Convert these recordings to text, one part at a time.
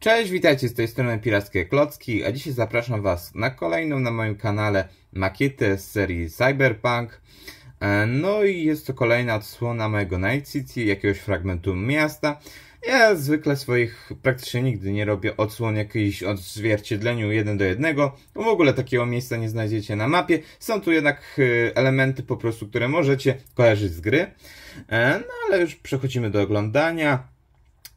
Cześć, witajcie z tej strony Pirackie Klocki, a dzisiaj zapraszam Was na kolejną na moim kanale makietę z serii Cyberpunk. E, no i jest to kolejna odsłona mojego Night City, jakiegoś fragmentu miasta. Ja zwykle swoich praktycznie nigdy nie robię odsłon jakiejś odzwierciedleniu jeden do bo W ogóle takiego miejsca nie znajdziecie na mapie. Są tu jednak e, elementy po prostu, które możecie kojarzyć z gry. E, no ale już przechodzimy do oglądania.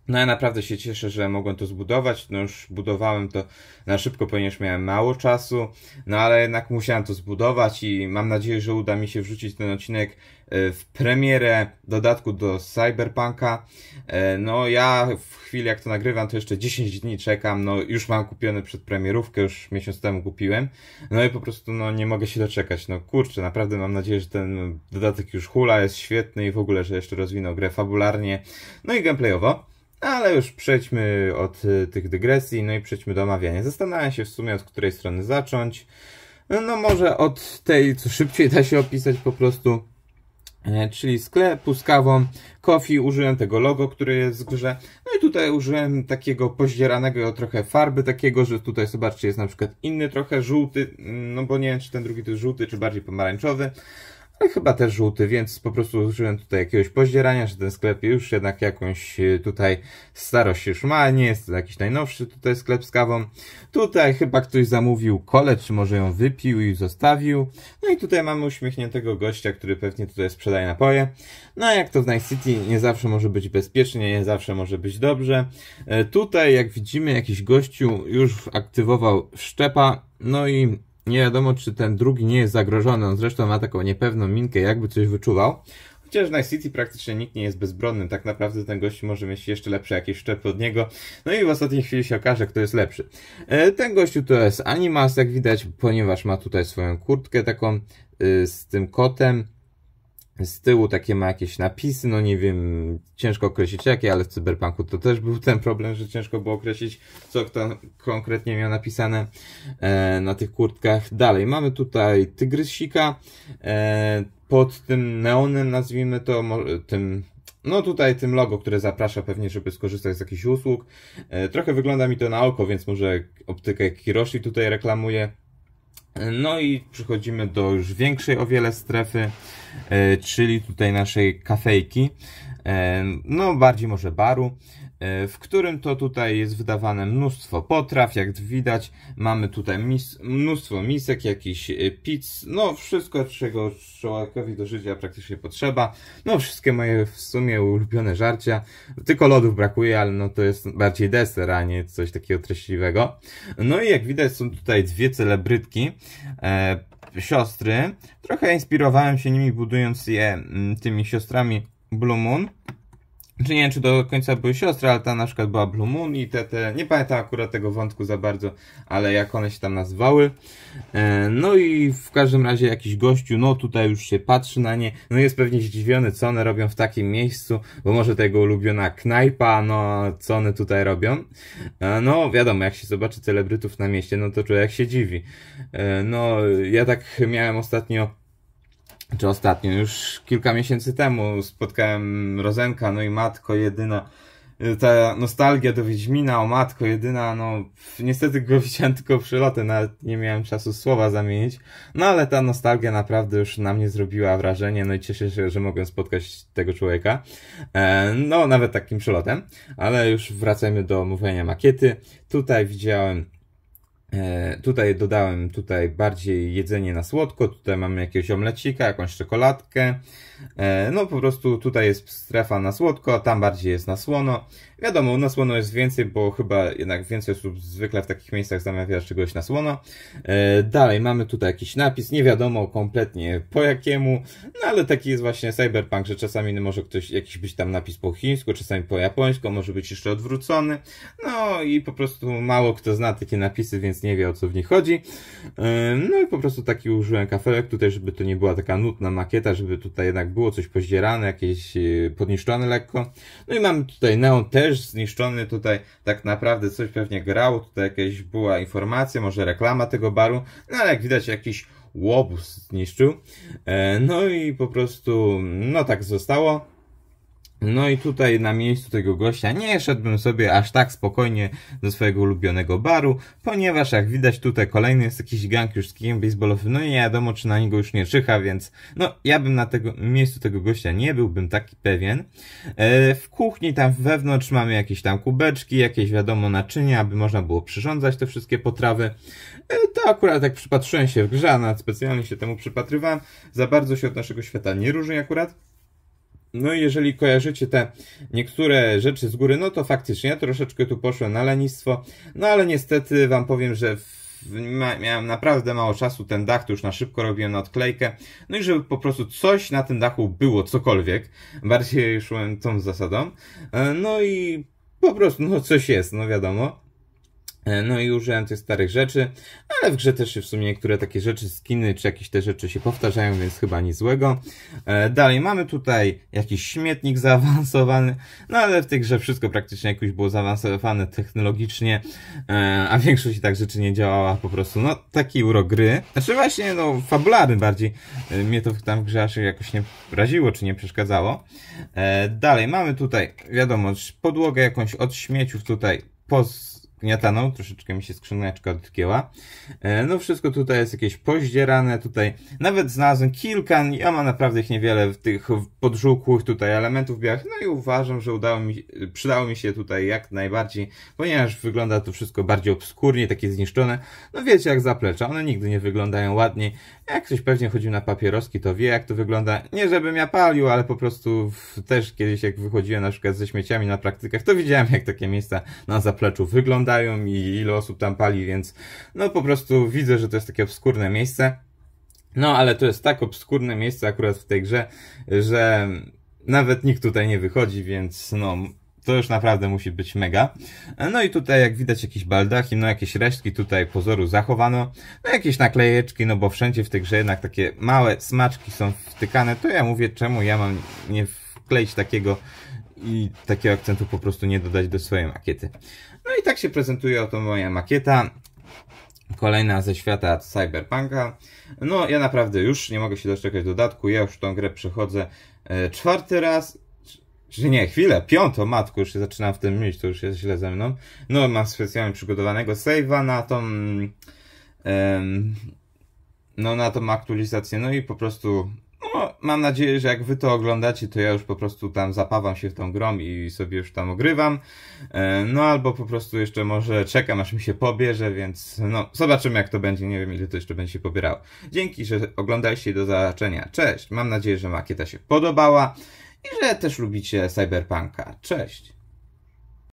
No ja naprawdę się cieszę, że mogłem to zbudować. No już budowałem to na szybko, ponieważ miałem mało czasu, no ale jednak musiałem to zbudować i mam nadzieję, że uda mi się wrzucić ten odcinek e, w premierę dodatku do Cyberpunka. E, no ja w chwili jak to nagrywam, to jeszcze 10 dni czekam. No już mam kupiony przedpremierówkę, już miesiąc temu kupiłem. No i po prostu no nie mogę się doczekać. No kurczę, naprawdę mam nadzieję, że ten dodatek już hula jest świetny i w ogóle, że jeszcze rozwinął grę fabularnie, no i gameplayowo. Ale już przejdźmy od y, tych dygresji, no i przejdźmy do omawiania. Zastanawiam się w sumie, od której strony zacząć. No może od tej, co szybciej da się opisać po prostu, e, czyli sklepu z kawą, coffee, użyłem tego logo, które jest w grze, no i tutaj użyłem takiego pozdzieranego trochę farby takiego, że tutaj zobaczcie jest na przykład inny trochę żółty, mm, no bo nie wiem czy ten drugi to jest żółty czy bardziej pomarańczowy, ale no chyba też żółty, więc po prostu użyłem tutaj jakiegoś pozdzierania, że ten sklep już jednak jakąś y, tutaj starość już ma, nie jest to jakiś najnowszy tutaj sklep z kawą. Tutaj chyba ktoś zamówił kole, czy może ją wypił i zostawił. No i tutaj mamy uśmiechniętego gościa, który pewnie tutaj sprzedaje napoje. No jak to w Night City, nie zawsze może być bezpiecznie, nie zawsze może być dobrze. E, tutaj jak widzimy jakiś gościu już aktywował szczepa, no i nie wiadomo, czy ten drugi nie jest zagrożony. On zresztą ma taką niepewną minkę, jakby coś wyczuwał. Chociaż w Night City praktycznie nikt nie jest bezbronny. Tak naprawdę ten gość może mieć jeszcze lepsze jakieś szczepy od niego. No i w ostatniej chwili się okaże, kto jest lepszy. E, ten gościu to jest Animas, jak widać, ponieważ ma tutaj swoją kurtkę taką e, z tym kotem z tyłu takie ma jakieś napisy, no nie wiem, ciężko określić jakie, ale w Cyberpunku to też był ten problem, że ciężko było określić, co kto konkretnie miał napisane e, na tych kurtkach. Dalej, mamy tutaj tygrysika, e, pod tym neonem nazwijmy to, tym no tutaj tym logo, które zaprasza pewnie, żeby skorzystać z jakichś usług. E, trochę wygląda mi to na oko, więc może optykę Kiroshi tutaj reklamuje. No i przechodzimy do już większej o wiele strefy, e, czyli tutaj naszej kafejki, e, no bardziej może baru. E, w którym to tutaj jest wydawane mnóstwo potraw, jak widać mamy tutaj mis mnóstwo misek, jakiś e, pizz, no wszystko czego człowiekowi do życia praktycznie potrzeba, no wszystkie moje w sumie ulubione żarcia, tylko lodów brakuje, ale no to jest bardziej deser, a nie coś takiego treściwego. No i jak widać są tutaj dwie celebrytki, e, siostry, trochę inspirowałem się nimi budując je mm, tymi siostrami Blue Moon, czy znaczy, nie wiem, czy do końca były siostry, ale ta na przykład była Blue Moon i te, te, nie pamiętam akurat tego wątku za bardzo, ale jak one się tam nazywały. E, no i w każdym razie jakiś gościu, no tutaj już się patrzy na nie, no jest pewnie zdziwiony, co one robią w takim miejscu, bo może tego ulubiona knajpa, no co one tutaj robią. E, no wiadomo, jak się zobaczy celebrytów na mieście, no to człowiek się dziwi. E, no ja tak miałem ostatnio czy znaczy ostatnio, już kilka miesięcy temu spotkałem Rozenka, no i matko jedyna, y, ta nostalgia do Wiedźmina, o matko jedyna, no niestety go widziałem tylko przyloty, nawet nie miałem czasu słowa zamienić, no ale ta nostalgia naprawdę już na mnie zrobiła wrażenie, no i cieszę się, że mogłem spotkać tego człowieka, e, no nawet takim przylotem, ale już wracajmy do mówienia makiety, tutaj widziałem E, tutaj dodałem tutaj bardziej jedzenie na słodko, tutaj mamy jakiegoś omlecika, jakąś czekoladkę. E, no po prostu tutaj jest strefa na słodko, a tam bardziej jest na słono. Wiadomo, na słono jest więcej, bo chyba jednak więcej osób zwykle w takich miejscach zamawia czegoś na słono. E, dalej mamy tutaj jakiś napis, nie wiadomo kompletnie po jakiemu, no ale taki jest właśnie cyberpunk, że czasami może ktoś, jakiś być tam napis po chińsku, czasami po japońsku, może być jeszcze odwrócony. No i po prostu mało kto zna takie napisy, więc nie wie, o co w nich chodzi. E, no i po prostu taki użyłem kafelek tutaj, żeby to nie była taka nutna makieta, żeby tutaj jednak było coś pozdzierane, jakieś e, podniszczone lekko. No i mamy tutaj neon też zniszczony tutaj, tak naprawdę coś pewnie grało, tutaj jakaś była informacja, może reklama tego baru, no ale jak widać jakiś łobuz zniszczył. E, no i po prostu, no tak zostało. No i tutaj na miejscu tego gościa nie szedłbym sobie aż tak spokojnie do swojego ulubionego baru, ponieważ jak widać tutaj kolejny jest jakiś gang już z kijem baseballowym, no i nie wiadomo czy na niego już nie czyha, więc no ja bym na tego, miejscu tego gościa nie byłbym taki pewien. E, w kuchni tam wewnątrz mamy jakieś tam kubeczki, jakieś wiadomo naczynia, aby można było przyrządzać te wszystkie potrawy. E, to akurat jak przypatrzyłem się w grze, a specjalnie się temu przypatrywałem, za bardzo się od naszego świata nie różni akurat. No i jeżeli kojarzycie te niektóre rzeczy z góry, no to faktycznie ja troszeczkę tu poszłem na lenistwo, no ale niestety wam powiem, że miałem naprawdę mało czasu, ten dach tu już na szybko robiłem na odklejkę, no i żeby po prostu coś na tym dachu było, cokolwiek, bardziej szłem tą zasadą, e, no i po prostu, no coś jest, no wiadomo. E, no i użyłem tych starych rzeczy, ale w grze też się w sumie niektóre takie rzeczy, skiny czy jakieś te rzeczy się powtarzają, więc chyba nic złego. E, dalej mamy tutaj jakiś śmietnik zaawansowany, no ale w tej grze wszystko praktycznie jakoś było zaawansowane technologicznie, e, a większość i tak rzeczy nie działała po prostu. No taki urok gry, znaczy właśnie no fabularny bardziej, mnie to tam w grze aż jakoś nie raziło czy nie przeszkadzało. Dalej mamy tutaj wiadomo podłogę jakąś od śmieciów tutaj po zgniataną, troszeczkę mi się skrzyneczka odgięła. E, no wszystko tutaj jest jakieś pozdzierane, tutaj nawet znalazłem kilka, ja mam naprawdę ich niewiele w tych podżółkłych tutaj elementów białych, no i uważam, że udało mi, przydało mi się tutaj jak najbardziej, ponieważ wygląda to wszystko bardziej obskurnie, takie zniszczone. No wiecie jak zaplecza, one nigdy nie wyglądają ładnie. Jak ktoś pewnie chodził na papieroski, to wie jak to wygląda. Nie żebym ja palił, ale po prostu też kiedyś jak wychodziłem na przykład ze śmieciami na praktykach, to widziałem jak takie miejsca na zapleczu wyglądają i ile osób tam pali, więc no po prostu widzę, że to jest takie obskurne miejsce. No ale to jest tak obskurne miejsce akurat w tej grze, że nawet nikt tutaj nie wychodzi, więc no to już naprawdę musi być mega. No i tutaj jak widać jakiś baldachim, no jakieś resztki tutaj pozoru zachowano, no jakieś naklejeczki, no bo wszędzie w tej grze jednak takie małe smaczki są wtykane, to ja mówię czemu ja mam nie wkleić takiego i takiego akcentu po prostu nie dodać do swojej makiety. No i tak się prezentuje oto moja makieta. Kolejna ze świata Cyberpunka. No, ja naprawdę już nie mogę się doczekać dodatku. Ja już tą grę przechodzę e, czwarty raz. Czy nie, chwilę, piątą, matku, już się zaczynam w tym mieć, to już jest źle ze mną. No, mam specjalnie przygotowanego save'a na tą... Um, no, na tą aktualizację. No i po prostu no, mam nadzieję, że jak wy to oglądacie, to ja już po prostu tam zapawam się w tą grom i sobie już tam ogrywam. E, no albo po prostu jeszcze może czekam, aż mi się pobierze, więc no zobaczymy jak to będzie. Nie wiem ile to jeszcze będzie się pobierało. Dzięki, że oglądaliście do zobaczenia. Cześć. Mam nadzieję, że makieta się podobała i że też lubicie Cyberpunka. Cześć.